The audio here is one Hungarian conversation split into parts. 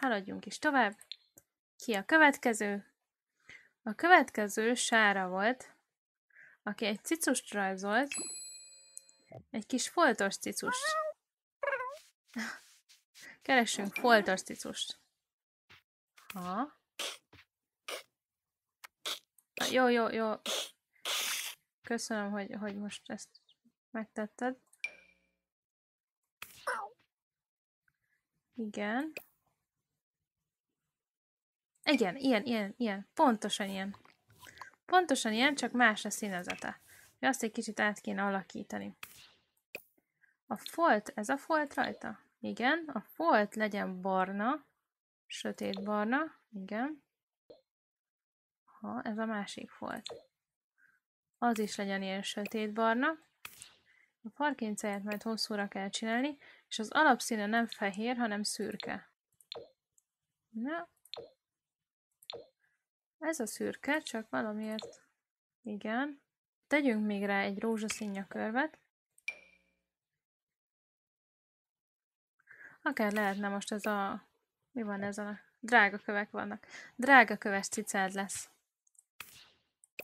haladjunk is tovább. Ki a következő? A következő Sára volt, aki egy cicust rajzolt, egy kis foltos cicust. Keresünk foltos cicust. Ha. Na, jó, jó, jó. Köszönöm, hogy, hogy most ezt megtetted. Igen. Igen, ilyen, ilyen, ilyen. Pontosan ilyen. Pontosan ilyen, csak más a színezete. Azt egy kicsit át kéne alakítani. A folt, ez a folt rajta? Igen, a folt legyen barna, sötét barna, igen. Ha, ez a másik folt. Az is legyen ilyen sötét barna. A farkincáját majd hosszúra kell csinálni, és az alapszíne nem fehér, hanem szürke. Na, ez a szürke, csak valamiért igen. Tegyünk még rá egy rózsaszín nyakörvet. Akár lehetne most ez a... Mi van ez a... Drága kövek vannak. Drága köves cicád lesz.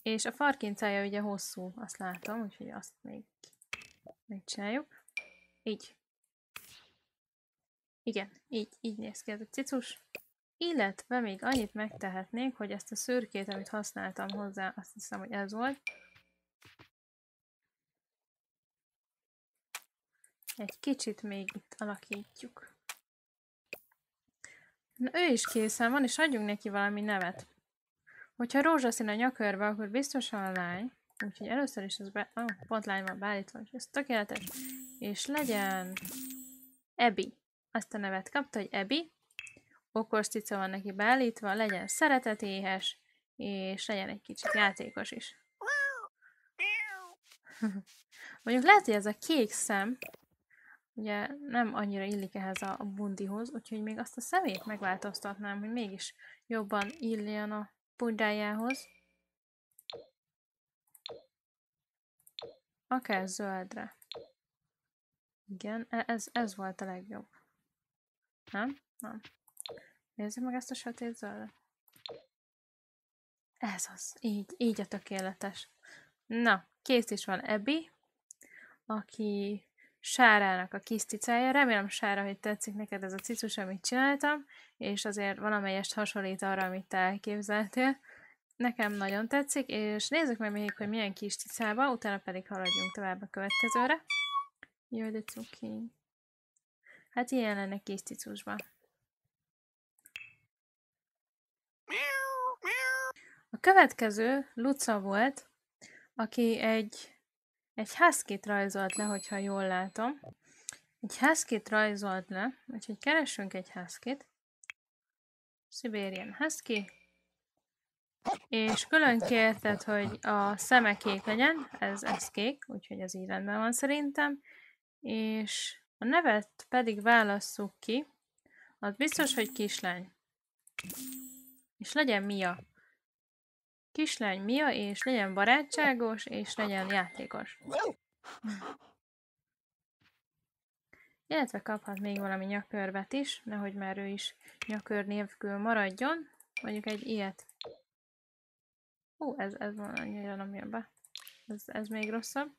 És a farkincája ugye hosszú, azt látom, úgyhogy azt még megcsináljuk. Így. Igen, így, így néz ki ez a cicus. Illetve még annyit megtehetnék, hogy ezt a szürkét, amit használtam hozzá, azt hiszem, hogy ez volt. Egy kicsit még itt alakítjuk. Na ő is készen van, és adjunk neki valami nevet. Hogyha rózsaszín a nyakörve, akkor biztosan lány. Úgyhogy először is ez be... Oh, pont lány van beállítva, és ez tökéletes. És legyen... Ebi. Azt a nevet kapta, hogy Ebi okos cica van neki beállítva, legyen szeretetéhes, és legyen egy kicsit játékos is. Mondjuk lehet, hogy ez a kék szem, ugye nem annyira illik ehhez a, bundihoz, úgyhogy még azt a szemét megváltoztatnám, hogy mégis jobban illjen a bundájához. Akár zöldre. Igen, e-, ez, ez volt a legjobb. Nem? Nem. Nézzük meg ezt a sötét zöldet. Ez az. Így, így a tökéletes. Na, kész is van Ebi, aki Sárának a kis cicája. Remélem, Sára, hogy tetszik neked ez a cicus, amit csináltam, és azért valamelyest hasonlít arra, amit te elképzeltél. Nekem nagyon tetszik, és nézzük meg még, hogy milyen kis cicába, utána pedig haladjunk tovább a következőre. Jaj, de cuki. Hát ilyen lenne kis cicusban. A következő Luca volt, aki egy, egy házkét rajzolt le, hogyha jól látom. Egy házkét rajzolt le, úgyhogy keressünk egy házkét. Szibérien házki. És külön kérted, hogy a szeme kék legyen, ez, ez kék, úgyhogy ez így rendben van szerintem. És a nevet pedig válasszuk ki, az biztos, hogy kislány. És legyen Mia. Kislány Mia, és legyen barátságos, és legyen játékos. Illetve kaphat még valami nyakörvet is, nehogy már ő is nyakör nélkül maradjon. Mondjuk egy ilyet. Ó, ez, ez van annyira nem jön be. Ez, ez még rosszabb.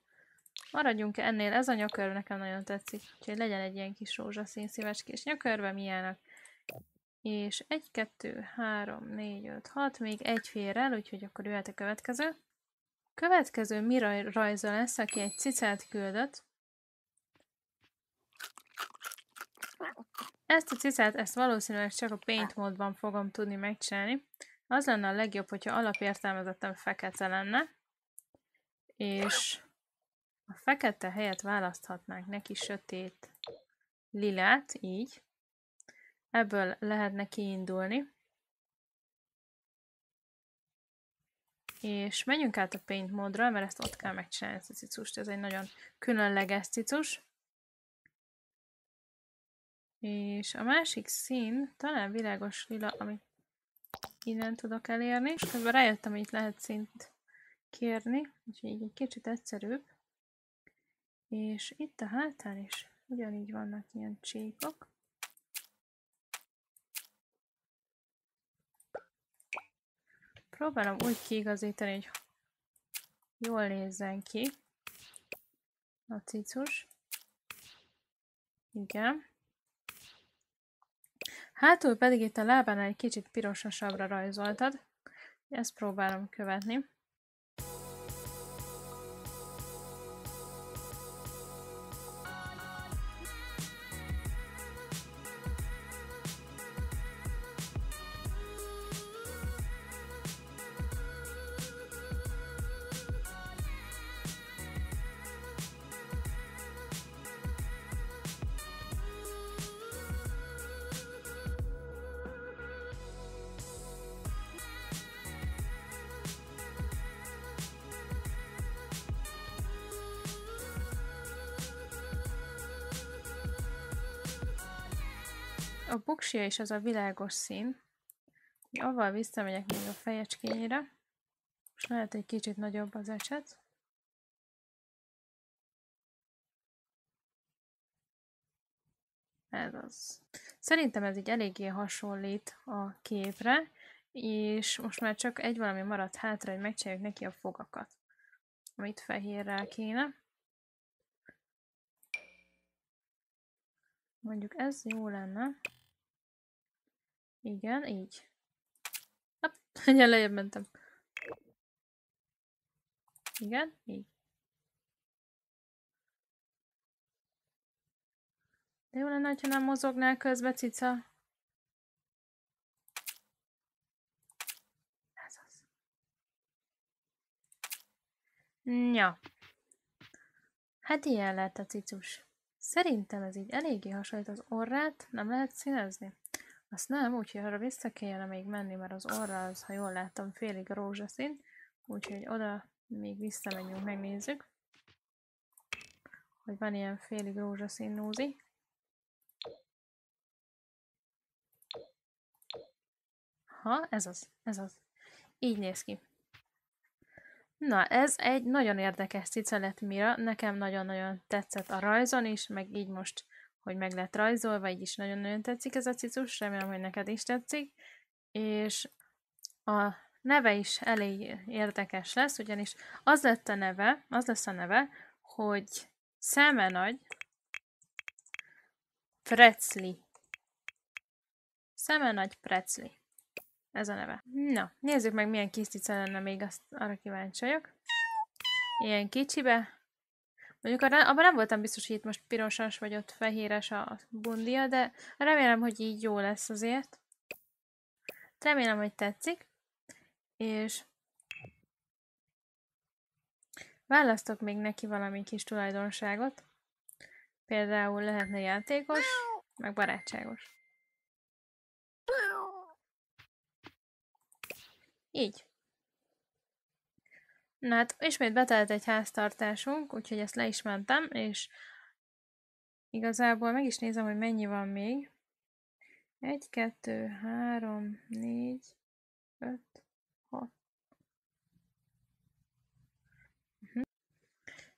Maradjunk ennél, ez a nyakörv nekem nagyon tetszik. Úgyhogy legyen egy ilyen kis rózsaszín szívecskés nyakörve milyenek és 1, 2, 3, 4, 5, 6, még egy fér el, úgyhogy akkor jöhet a következő. Következő mi rajza lesz, aki egy cicát küldött. Ezt a cicát, ezt valószínűleg csak a paint módban fogom tudni megcsinálni. Az lenne a legjobb, hogyha alapértelmezettem fekete lenne, és a fekete helyett választhatnánk neki sötét lilát, így. Ebből lehetne kiindulni. És menjünk át a paint módra, mert ezt ott kell megcsinálni ezt a cicust. Ez egy nagyon különleges cicus. És a másik szín talán világos lila, amit innen tudok elérni. És közben rájöttem, hogy itt lehet szint kérni, úgyhogy így egy kicsit egyszerűbb. És itt a hátán is ugyanígy vannak ilyen csíkok. Próbálom úgy kiigazítani, hogy jól nézzen ki a cicus. Igen. Hátul pedig itt a lábánál egy kicsit pirosasabbra rajzoltad. Ezt próbálom követni. a buksia is az a világos szín. Avval visszamegyek még a fejecskényére. Most lehet egy kicsit nagyobb az ecset. Ez az. Szerintem ez így eléggé hasonlít a képre, és most már csak egy valami maradt hátra, hogy megcsináljuk neki a fogakat, amit fehérrel kéne. Mondjuk ez jó lenne. Igen, így. Hopp, egyen lejjebb mentem. Igen, így. De jó lenne, ha nem mozognál közbe, cica. Ez az. Ja. Hát ilyen lett a cicus. Szerintem ez így eléggé hasonlít az orrát, nem lehet színezni. Azt nem, úgyhogy arra vissza kellene még menni, mert az orra az, ha jól láttam, félig rózsaszín. Úgyhogy oda még visszamegyünk, megnézzük, hogy van ilyen félig rózsaszín nózi. Ha, ez az, ez az. Így néz ki. Na, ez egy nagyon érdekes lett, mira, nekem nagyon-nagyon tetszett a rajzon is, meg így most hogy meg lett rajzolva, így is nagyon-nagyon tetszik ez a cicus, remélem, hogy neked is tetszik, és a neve is elég érdekes lesz, ugyanis az lett a neve, az lesz a neve, hogy szeme nagy Precli. Szeme nagy Precli. Ez a neve. Na, nézzük meg, milyen kis cica lenne még, azt arra kíváncsi vagyok. Ilyen kicsibe, Mondjuk abban nem voltam biztos, hogy itt most pirosas vagy ott fehéres a bundia, de remélem, hogy így jó lesz azért. Remélem, hogy tetszik. És választok még neki valami kis tulajdonságot. Például lehetne játékos, meg barátságos. Így. Na hát ismét betelt egy háztartásunk, úgyhogy ezt le is mentem, és igazából meg is nézem, hogy mennyi van még. 1, 2, 3, 4, 5, 6.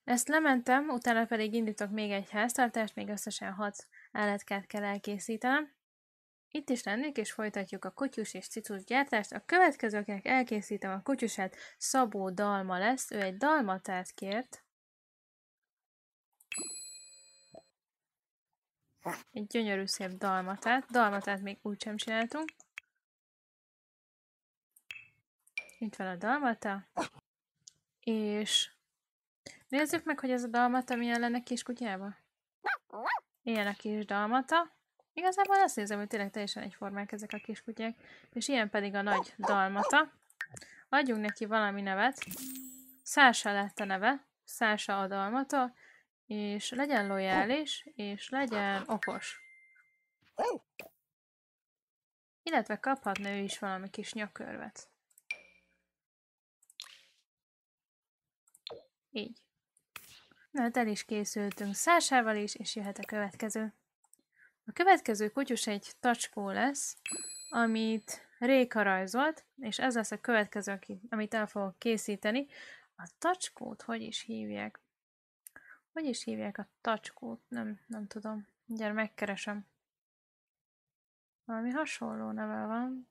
Ezt lementem, utána pedig indítok még egy háztartást, még összesen 6 állatkát kell elkészítenem. Itt is lennék, és folytatjuk a kutyus és cicus gyártást. A következő, akinek elkészítem a kutyusát. Szabó Dalma lesz. Ő egy dalmatát kért. Egy gyönyörű szép dalmatát. Dalmatát még úgysem csináltunk. Itt van a dalmata. És nézzük meg, hogy ez a dalmata milyen lenne kis kutyába. Ilyen a kis dalmata. Igazából azt nézem, hogy tényleg teljesen egyformák ezek a kiskutyák. És ilyen pedig a nagy dalmata. Adjunk neki valami nevet. Szása lett a neve. Szása a dalmata. És legyen lojális, és legyen okos. Illetve kaphatna ő is valami kis nyakörvet. Így. Na, hát el is készültünk Szásával is, és jöhet a következő. A következő kutyus egy tacskó lesz, amit Réka rajzolt, és ez lesz a következő, amit el fogok készíteni. A tacskót hogy is hívják? Hogy is hívják a tacskót? Nem, nem tudom. Gyere, megkeresem. Valami hasonló neve van.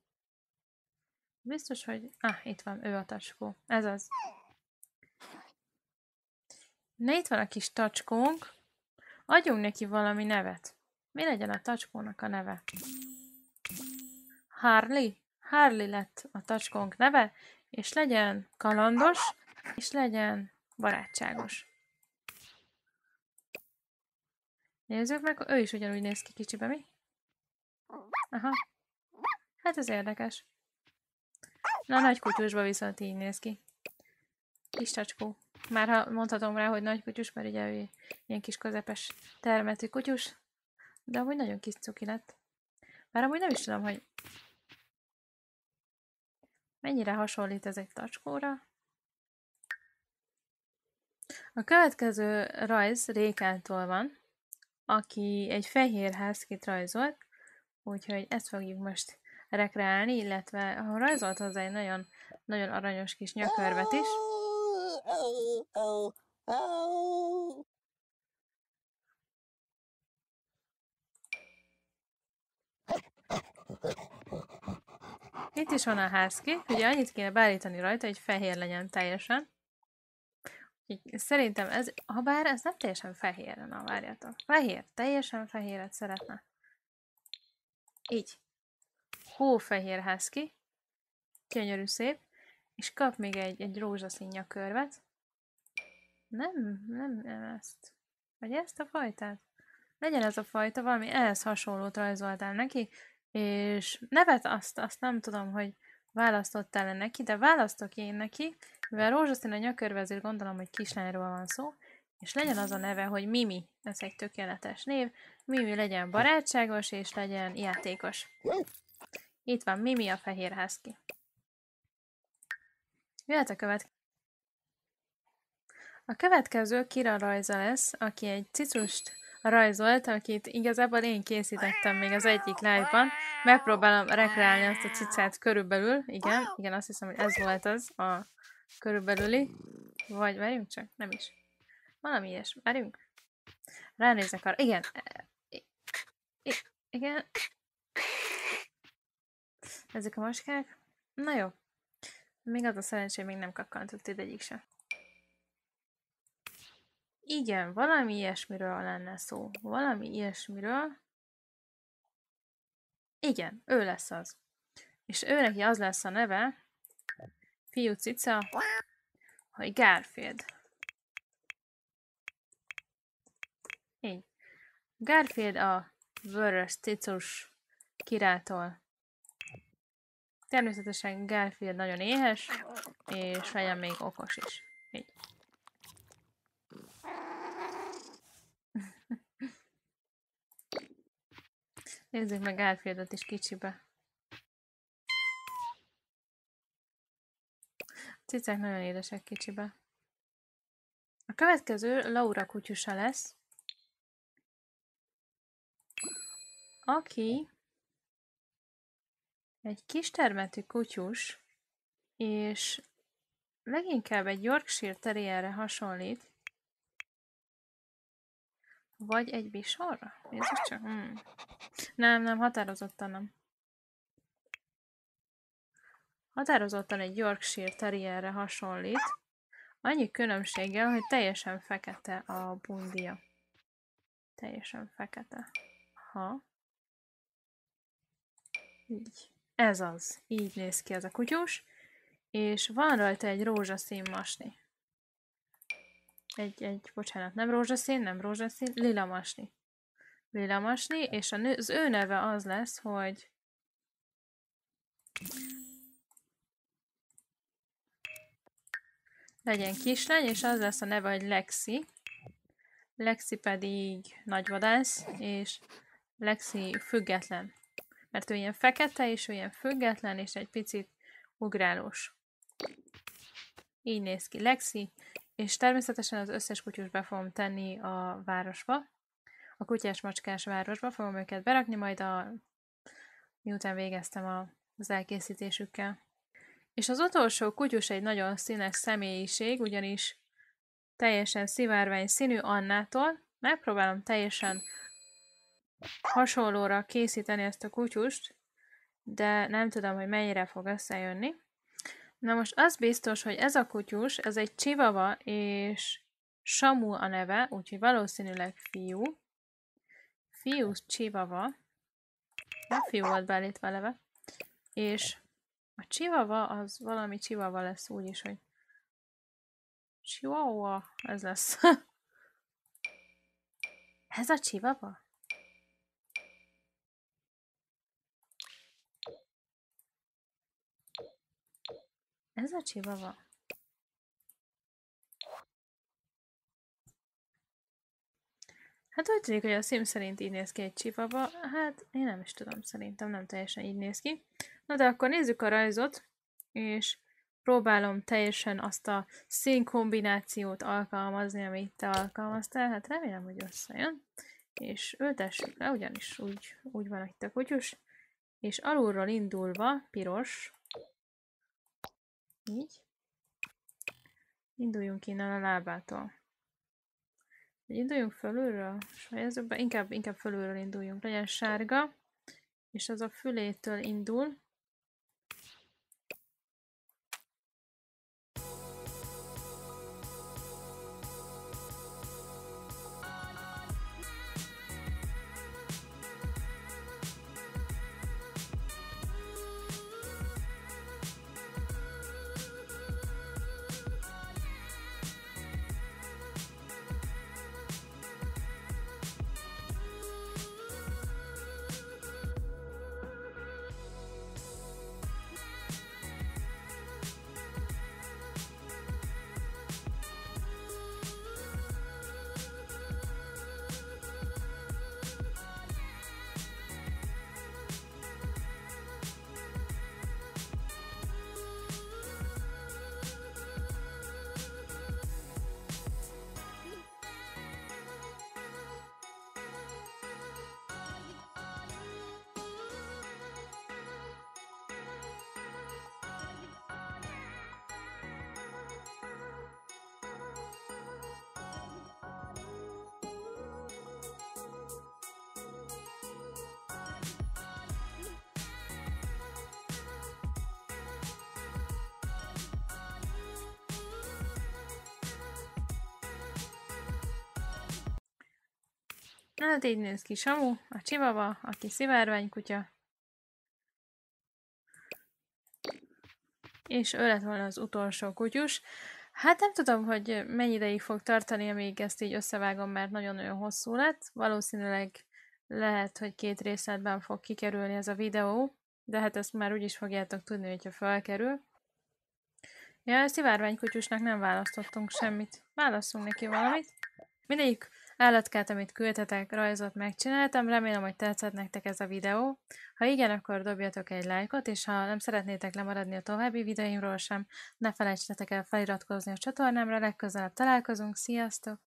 Biztos, hogy... Ah, itt van, ő a tacskó. Ez az. Na, itt van a kis tacskónk. Adjunk neki valami nevet. Mi legyen a tacskónak a neve? Harley? Harley lett a tacskónk neve, és legyen kalandos, és legyen barátságos. Nézzük meg, ő is ugyanúgy néz ki kicsibe, mi? Aha. Hát ez érdekes. Na, nagy kutyusba viszont így néz ki. Kis tacskó. Már ha mondhatom rá, hogy nagy kutyus, mert ugye ő ilyen kis közepes termetű kutyus. De amúgy nagyon kis cuki lett. Már amúgy nem is tudom, hogy mennyire hasonlít ez egy tacskóra. A következő rajz Rékától van, aki egy fehér házkit rajzolt, úgyhogy ezt fogjuk most rekreálni, illetve rajzolt hozzá egy nagyon, nagyon aranyos kis nyakörvet is. Itt is van a házki, ugye annyit kéne beállítani rajta, hogy fehér legyen teljesen. Úgyhogy szerintem ez, ha bár ez nem teljesen fehér, na várjátok. Fehér, teljesen fehéret szeretne. Így. Hófehér házki. Gyönyörű szép. És kap még egy, egy rózsaszín nyakörvet. Nem, nem, nem ezt. Vagy ezt a fajtát? Legyen ez a fajta, valami ehhez hasonlót rajzoltál neki, és nevet azt, azt nem tudom, hogy választottál-e neki, de választok én neki, mivel rózsaszín a nyakörve, ezért gondolom, hogy kislányról van szó, és legyen az a neve, hogy Mimi, ez egy tökéletes név, Mimi legyen barátságos, és legyen játékos. Itt van Mimi a fehér házki. Jöhet a következő. A következő Kira rajza lesz, aki egy cicust rajzolt, akit igazából én készítettem még az egyik live-ban. Megpróbálom rekreálni azt a cicát körülbelül. Igen, igen, azt hiszem, hogy ez volt az a körülbelüli. Vagy várjunk csak, nem is. Valami ilyes, várjunk. Ránézek arra. Igen. igen. Ezek a maskák. Na jó. Még az a szerencsé, még nem kakkantott ide egyik sem. Igen, valami ilyesmiről lenne szó. Valami ilyesmiről. Igen, ő lesz az. És ő neki az lesz a neve, fiú cica, hogy Garfield. Így. Garfield a vörös cicus királytól. Természetesen Garfield nagyon éhes, és legyen még okos is. Így. Nézzük meg Garfieldot is kicsibe. A cicák nagyon édesek kicsibe. A következő Laura kutyusa lesz. Aki egy kis termetű kutyus, és leginkább egy Yorkshire terrierre hasonlít, vagy egy bisorra? Nézzük csak. Hmm. Nem, nem, határozottan nem. Határozottan egy Yorkshire terrierre hasonlít, annyi különbséggel, hogy teljesen fekete a bundia. Teljesen fekete. Ha. Így. Ez az. Így néz ki ez a kutyus. És van rajta egy rózsaszín masni egy, egy, bocsánat, nem rózsaszín, nem rózsaszín, lila masni. Lila masni, és a nő, az ő neve az lesz, hogy legyen kislány, és az lesz a neve, hogy Lexi. Lexi pedig nagyvadász, és Lexi független. Mert ő ilyen fekete, és ő ilyen független, és egy picit ugrálós. Így néz ki Lexi, és természetesen az összes kutyus be fogom tenni a városba, a kutyás-macskás városba fogom őket berakni, majd a, miután végeztem a, az elkészítésükkel. És az utolsó kutyus egy nagyon színes személyiség, ugyanis teljesen szivárvány színű Annától. Megpróbálom teljesen hasonlóra készíteni ezt a kutyust, de nem tudom, hogy mennyire fog összejönni. Na most az biztos, hogy ez a kutyus, ez egy csivava, és Samu a neve, úgyhogy valószínűleg fiú. Fiú csivava. A fiú volt beállítva a leve. És a csivava az valami csivava lesz úgy is, hogy Chihuahua, ez lesz. ez a csivava? Ez a csivava. Hát úgy tűnik, hogy a szim szerint így néz ki egy csivava. Hát én nem is tudom, szerintem nem teljesen így néz ki. Na de akkor nézzük a rajzot, és próbálom teljesen azt a színkombinációt alkalmazni, amit te alkalmaztál. Hát remélem, hogy összejön. És ültessük le, ugyanis úgy, úgy van itt a kutyus. És alulról indulva, piros, így. Induljunk innen a lábától. Induljunk fölülről, és fejezzük be, inkább, inkább fölülről induljunk. Legyen sárga, és az a fülétől indul, Hát így néz ki Samu, a csivava, aki kutya. És ő lett volna az utolsó kutyus. Hát nem tudom, hogy mennyi ideig fog tartani, amíg ezt így összevágom, mert nagyon-nagyon hosszú lett. Valószínűleg lehet, hogy két részletben fog kikerülni ez a videó, de hát ezt már úgyis fogjátok tudni, hogyha felkerül. Ja, a szivárványkutyusnak nem választottunk semmit. Válaszunk neki valamit. Mindegyik állatkát, amit küldtetek, rajzot megcsináltam, remélem, hogy tetszett nektek ez a videó. Ha igen, akkor dobjatok egy lájkot, és ha nem szeretnétek lemaradni a további videóimról sem, ne felejtsetek el feliratkozni a csatornámra, legközelebb találkozunk, sziasztok!